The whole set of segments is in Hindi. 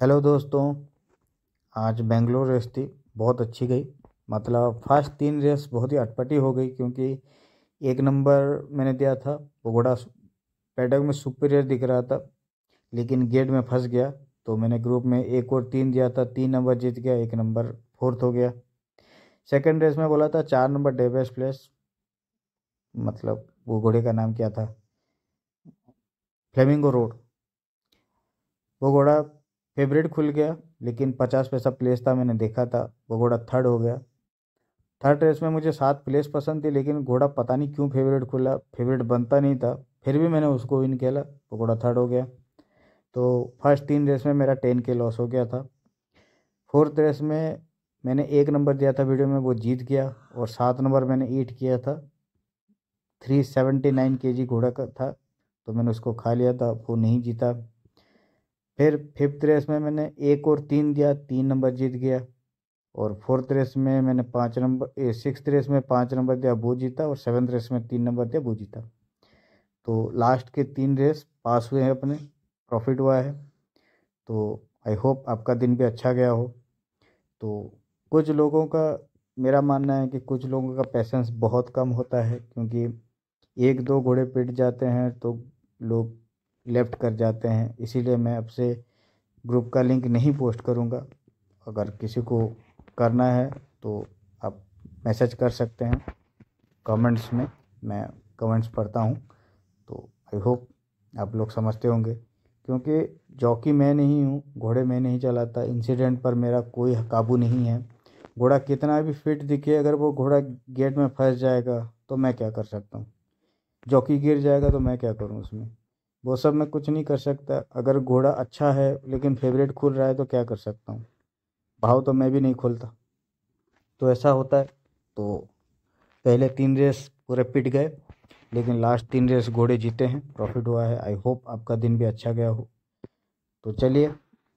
हेलो दोस्तों आज बेंगलोर रेस थी बहुत अच्छी गई मतलब फर्स्ट तीन रेस बहुत ही अटपटी हो गई क्योंकि एक नंबर मैंने दिया था वो घोड़ा पैडक में सुपीरियर दिख रहा था लेकिन गेट में फंस गया तो मैंने ग्रुप में एक और तीन दिया था तीन नंबर जीत गया एक नंबर फोर्थ हो गया सेकेंड रेस में बोला था चार नंबर डेबेस्ट प्लेस मतलब वो घोड़े का नाम क्या था फ्लेमिंगो रोड वो घोड़ा फेवरेट खुल गया लेकिन पचास पैसा प्लेस था मैंने देखा था वो घोड़ा थर्ड हो गया थर्ड रेस में मुझे सात प्लेस पसंद थी लेकिन घोड़ा पता नहीं क्यों फेवरेट खुला फेवरेट बनता नहीं था फिर भी मैंने उसको विन खेला वो घोड़ा थर्ड हो गया तो फर्स्ट तीन रेस में मेरा टेन के लॉस हो गया था फोर्थ रेस में मैंने एक नंबर दिया था वीडियो में वो जीत गया और सात नंबर मैंने ईट किया था थ्री सेवेंटी नाइन के जी घोड़ा का था तो मैंने उसको खा लिया था वो नहीं जीता फिर फिफ्थ रेस में मैंने एक और तीन दिया तीन नंबर जीत गया और फोर्थ रेस में मैंने पाँच नंबर सिक्स रेस में पाँच नंबर दिया वो जीता और सेवन्थ रेस में तीन नंबर दिया वो जीता तो लास्ट के तीन रेस पास हुए हैं अपने प्रॉफिट हुआ है तो आई होप आपका दिन भी अच्छा गया हो तो कुछ लोगों का मेरा मानना है कि कुछ लोगों का पैसेंस बहुत कम होता है क्योंकि एक दो घोड़े पिट जाते हैं तो लोग लेफ़्ट कर जाते हैं इसीलिए मैं अब से ग्रुप का लिंक नहीं पोस्ट करूँगा अगर किसी को करना है तो आप मैसेज कर सकते हैं कमेंट्स में मैं कमेंट्स पढ़ता हूँ तो आई होप आप लोग समझते होंगे क्योंकि जॉकी मैं नहीं हूँ घोड़े मैं नहीं चलाता इंसिडेंट पर मेरा कोई काबू नहीं है घोड़ा कितना भी फिट दिखे अगर वो घोड़ा गेट में फंस जाएगा तो मैं क्या कर सकता हूँ जॉकी गिर जाएगा तो मैं क्या करूँ उसमें वो सब मैं कुछ नहीं कर सकता अगर घोड़ा अच्छा है लेकिन फेवरेट खुल रहा है तो क्या कर सकता हूँ भाव तो मैं भी नहीं खोलता तो ऐसा होता है तो पहले तीन रेस पूरे पिट गए लेकिन लास्ट तीन रेस घोड़े जीते हैं प्रॉफिट हुआ है आई होप आपका दिन भी अच्छा गया हो तो चलिए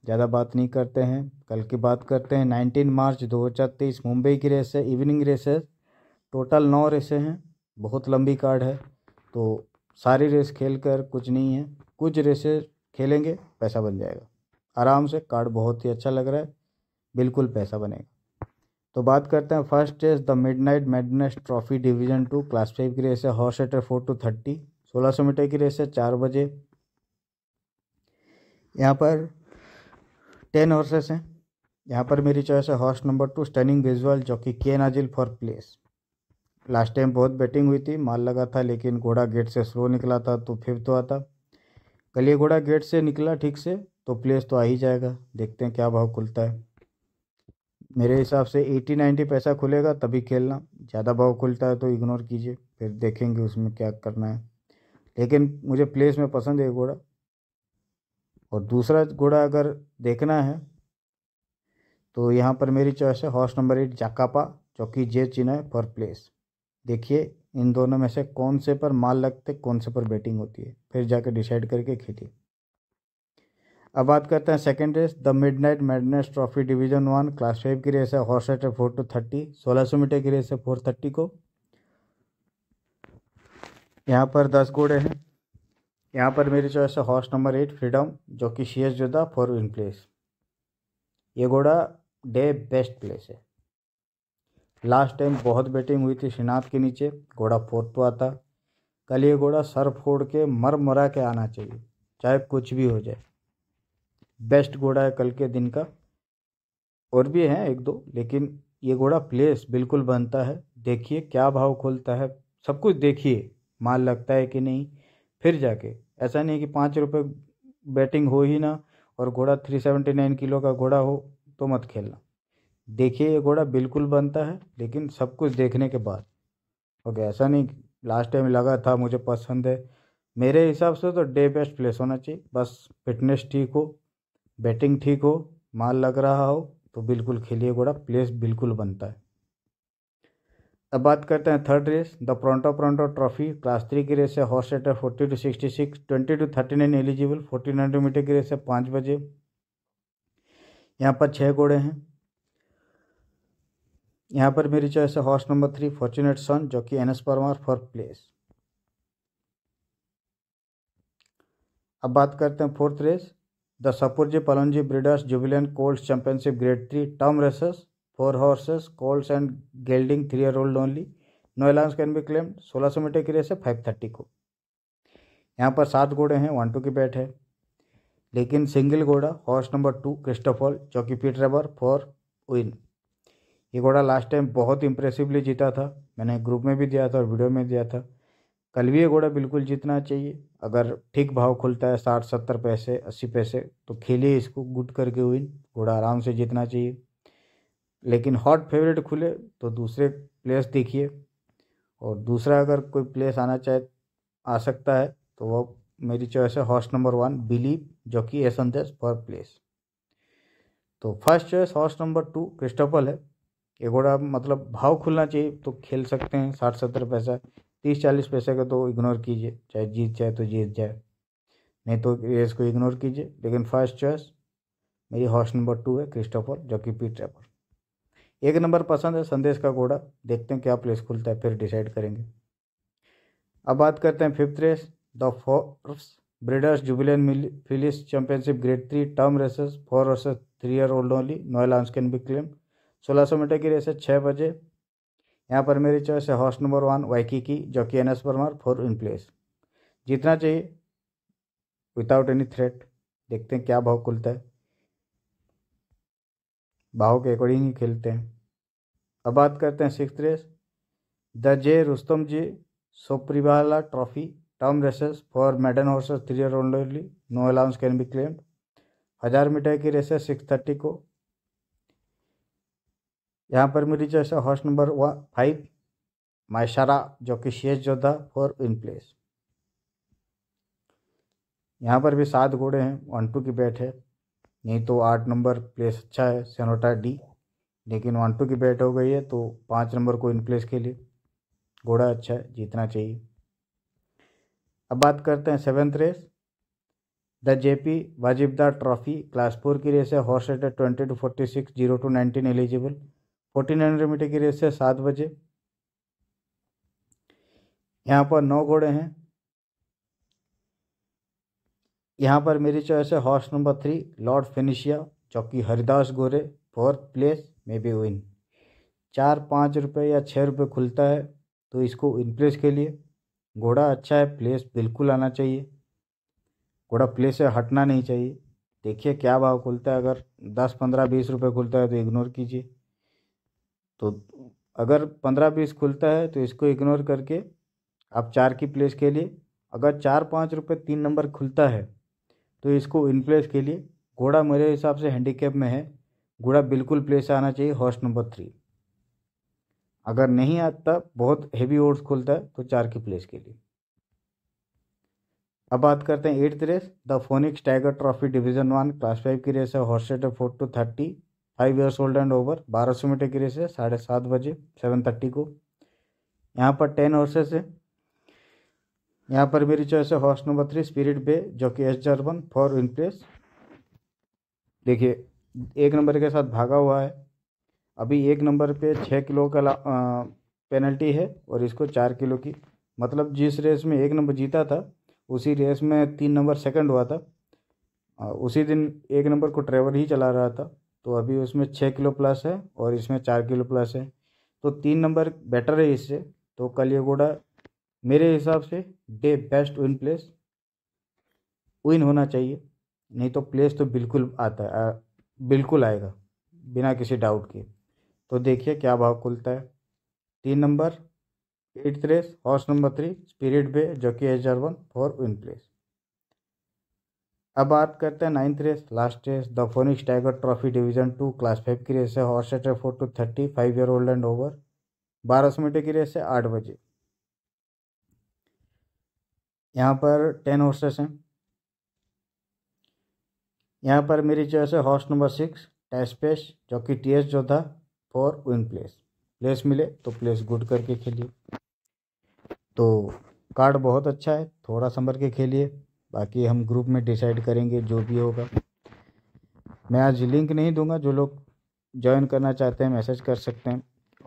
ज़्यादा बात नहीं करते हैं कल की बात करते हैं नाइनटीन मार्च दो हज़ार तेईस मुंबई की रेस है इवनिंग रेस है टोटल नौ रेसें हैं बहुत लंबी कार्ड है तो सारी रेस खेल कर कुछ नहीं है कुछ रेसेस खेलेंगे पैसा बन जाएगा आराम से कार्ड बहुत ही अच्छा लग रहा है बिल्कुल पैसा बनेगा तो बात करते हैं first race the midnight madness trophy division two class five की रेस है हॉर्स एटर फोर टू थर्टी सोलह सौ मीटर की रेस है चार बजे यहाँ पर टेन हॉर्सेस हैं यहाँ पर मेरी चॉइस है horse number two stunning visual जो कि K Nazil for place last time बहुत बैटिंग हुई थी माल लगा था लेकिन घोड़ा गेट से स्लो निकला था तो फिफ्थ तो आता कल ये घोड़ा गेट से निकला ठीक से तो प्लेस तो आ ही जाएगा देखते हैं क्या भाव खुलता है मेरे हिसाब से एटी नाइन्टी पैसा खुलेगा तभी खेलना ज़्यादा भाव खुलता है तो इग्नोर कीजिए फिर देखेंगे उसमें क्या करना है लेकिन मुझे प्लेस में पसंद है घोड़ा और दूसरा घोड़ा अगर देखना है तो यहाँ पर मेरी चॉइस है हॉर्स नंबर एट जाकापा चौकी जे चिन्ह फॉर प्लेस देखिए इन दोनों में से कौन से पर माल लगते कौन से पर बैटिंग होती है फिर जाकर डिसाइड करके खेलिए अब बात करते हैं second race the midnight madness trophy division one class five की रेस है हॉर्स रेट है फोर टू थर्टी सोलह सौ मीटर की रेस है फोर थर्टी को यहाँ पर दस घोड़े हैं यहाँ पर मेरी चॉइस है हॉर्स नंबर एट फ्रीडम जो कि C S Jodha for win place ये घोड़ा डे बेस्ट प्लेस है लास्ट टाइम बहुत बैटिंग हुई थी श्रीनाथ के नीचे घोड़ा फोड़ तो आता कल ये घोड़ा सर फोड़ के मर मरा के आना चाहिए चाहे कुछ भी हो जाए बेस्ट घोड़ा है कल के दिन का और भी हैं एक दो लेकिन ये घोड़ा प्लेस बिल्कुल बनता है देखिए क्या भाव खोलता है सब कुछ देखिए माल लगता है कि नहीं फिर जाके ऐसा नहीं कि पाँच रुपये बैटिंग हो ही ना और घोड़ा थ्री सेवेंटी नाइन किलो का घोड़ा हो तो मत खेलना देखिए ये घोड़ा बिल्कुल बनता है लेकिन सब कुछ देखने के बाद ओके ऐसा नहीं लास्ट टाइम लगा था मुझे पसंद है मेरे हिसाब से तो डे बेस्ट प्लेस होना चाहिए बस फिटनेस ठीक हो बैटिंग ठीक हो माल लग रहा हो तो बिल्कुल खेलिए घोड़ा प्लेस बिल्कुल बनता है अब बात करते हैं third race the pronto pronto trophy class three की रेस है हॉर्स सेटर forty to sixty six twenty to thirty nine eligible fourteen hundred metre की रेस है पाँच बजे यहाँ पर छः घोड़े हैं यहाँ पर मेरी चॉइस है horse number three fortunate son जो कि N S Parmar for place अब बात करते हैं fourth race the Shapoorji Pallonji breeders juvenile colt championship grade three term races for horses colts and gelding three year old only no allowance can be claim सोलह सौ मीटर की रेस है फाइव थर्टी को यहाँ पर सात घोड़े हैं वन टू की बैट है लेकिन सिंगल घोड़ा हॉर्स नंबर टू क्रिस्टोफॉल चौकी पीट रबर फॉर विन ये घोड़ा लास्ट टाइम बहुत इंप्रेसिवली जीता था मैंने ग्रुप में भी दिया था और वीडियो में दिया था कल भी ये घोड़ा बिल्कुल जीतना चाहिए अगर ठीक भाव खुलता है साठ सत्तर पैसे अस्सी पैसे तो खेलिए इसको गुट करके हुई घोड़ा आराम से जीतना चाहिए लेकिन हॉट फेवरेट खुले तो दूसरे प्लेस देखिए और दूसरा अगर कोई प्लेस आना चाहे आ सकता है तो वह मेरी चॉइस है हॉर्स नंबर वन बिलीव जो कि ए संदेश पर प्लेस तो first choice horse number two Christopher है कि घोड़ा मतलब भाव खुलना चाहिए तो खेल सकते हैं साठ सत्तर पैसा तीस चालीस पैसे का तो इग्नोर कीजिए चाहे जीत जाए तो जीत जाए नहीं तो रेस को इग्नोर कीजिए लेकिन फर्स्ट चॉइस मेरी हॉर्स नंबर टू है क्रिस्टोफर जो कि पी ट्रैपर एक नंबर पसंद है संदेश का घोड़ा देखते हैं क्या प्लेस खुलता है फिर डिसाइड करेंगे अब बात करते हैं fifth race the force breeders juvenile fillies championship grade three term races for horses three year old only no allowance can be claimed सोलह सौ मीटर की रेस है छः बजे यहाँ पर मेरी चॉइस है हॉर्स नंबर वन वाइकी की जो कि N S Parmar for win place जीतना चाहिए विदाउट एनी थ्रेट देखते हैं क्या भाव खुलता है भाव के अकॉर्डिंग ही खेलते हैं अब बात करते हैं six race the J Rustomji Sopariwala trophy term races for maiden horses three year only no allowance can be claimed हज़ार मीटर की रेसेस सिक्स थर्टी को यहाँ पर मेरी चॉइस है हॉर्स नंबर वन फाइव माशारा जो कि शेष था फॉर इन प्लेस यहाँ पर भी सात घोड़े हैं वन टू की बैट है नहीं तो आठ नंबर प्लेस अच्छा है सेनोटा डी लेकिन वन टू की बैट हो गई है तो पाँच नंबर को इन प्लेस के लिए घोड़ा अच्छा है जीतना चाहिए अब बात करते हैं सेवन्थ रेस द जेपी वाजिबदार ट्रॉफी क्लास फोर की रेस है horse rated twenty to forty six zero to nineteen eligible fourteen hundred metre की रेस है सात बजे यहाँ पर नौ घोड़े हैं यहाँ पर मेरी चॉइस है हॉर्स नंबर थ्री लॉर्ड फिनिशिया चौकी Haridas Gore fourth place may be win चार पाँच रुपये या छः रुपये खुलता है तो इसको इन प्लेस के लिए घोड़ा अच्छा है प्लेस बिल्कुल आना चाहिए घोड़ा प्लेस से हटना नहीं चाहिए देखिए क्या भाव खुलता है अगर दस पंद्रह बीस रुपये खुलता है तो इग्नोर कीजिए तो अगर पंद्रह बीस खुलता है तो इसको इग्नोर करके आप चार की प्लेस के लिए अगर चार पाँच रुपये तीन नंबर खुलता है तो इसको इन प्लेस के लिए घोड़ा मेरे हिसाब से हैंडीकेप में है घोड़ा बिल्कुल प्लेस आना चाहिए हॉर्स नंबर थ्री अगर नहीं आता बहुत हेवी ओड्स खुलता है तो चार की प्लेस के लिए अब बात करते हैं eighth race the phoenix tiger trophy division one class five की रेस है horse rated four to thirty five years old and over बारह सौ मीटर की रेस है साढ़े सात बजे सेवन थर्टी को यहाँ पर टेन हॉर्सेस है यहाँ पर मेरी चॉइस है horse number three spirit bay जो कि is one for win place देखिए एक नंबर के साथ भागा हुआ है अभी एक नंबर पे छः किलो का आ, पेनल्टी है और इसको चार किलो की मतलब जिस रेस में एक नंबर जीता था उसी रेस में तीन नंबर सेकंड हुआ था उसी दिन एक नंबर को ट्रेवर ही चला रहा था तो अभी उसमें छः किलो प्लस है और इसमें चार किलो प्लस है तो तीन नंबर बेटर है इससे तो कलियागोडा मेरे हिसाब से the best win place win होना चाहिए नहीं तो प्लेस तो बिल्कुल आता है आ, बिल्कुल आएगा बिना किसी डाउट के तो देखिए क्या भाव खुलता है तीन नंबर eight race horse number three spirit bay कि एच जार वन फॉर विन प्लेस अब बात करते हैं ninth race last race the phoenix tiger trophy division two class five की रेस है हॉर्स एटर four to thirty five year old and over बारह सौ मीटर की रेस है आठ बजे यहाँ पर टेन हॉर्सेस हैं यहाँ पर मेरी चॉइस है हॉर्स नंबर सिक्स पेस जो कि टी एस जो था फॉर विन प्लेस प्लेस मिले तो प्लेस गुड करके खेलिए तो कार्ड बहुत अच्छा है थोड़ा संभर के खेलिए बाकी हम ग्रुप में डिसाइड करेंगे जो भी होगा मैं आज लिंक नहीं दूंगा जो लोग ज्वाइन करना चाहते हैं मैसेज कर सकते हैं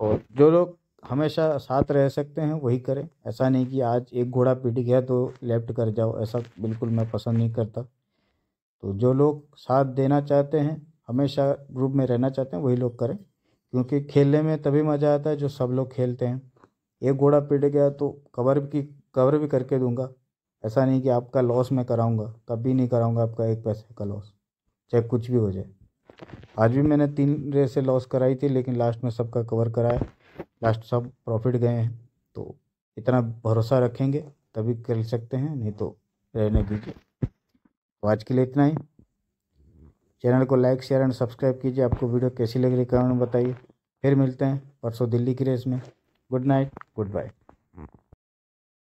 और जो लोग हमेशा साथ रह सकते हैं वही करें ऐसा नहीं कि आज एक घोड़ा पीट गया तो लेफ्ट कर जाओ ऐसा बिल्कुल मैं पसंद नहीं करता तो जो लोग साथ देना चाहते हैं हमेशा ग्रुप में रहना चाहते हैं वही लोग करें क्योंकि खेलने में तभी मज़ा आता है जो सब लोग खेलते हैं एक घोड़ा पीट गया तो कवर की कवर भी करके दूंगा ऐसा नहीं कि आपका लॉस मैं कराऊंगा कभी नहीं कराऊंगा आपका एक पैसे का लॉस चाहे कुछ भी हो जाए आज भी मैंने तीन रेसें लॉस कराई थी लेकिन लास्ट में सबका कवर कराया लास्ट सब प्रॉफिट गए हैं तो इतना भरोसा रखेंगे तभी कर सकते हैं नहीं तो रहने दीजिए तो आज के लिए इतना ही चैनल को लाइक शेयर एंड सब्सक्राइब कीजिए आपको वीडियो कैसी लग रही कमेंट बताइए फिर मिलते हैं परसों दिल्ली की रेस में गुड नाइट गुड बाय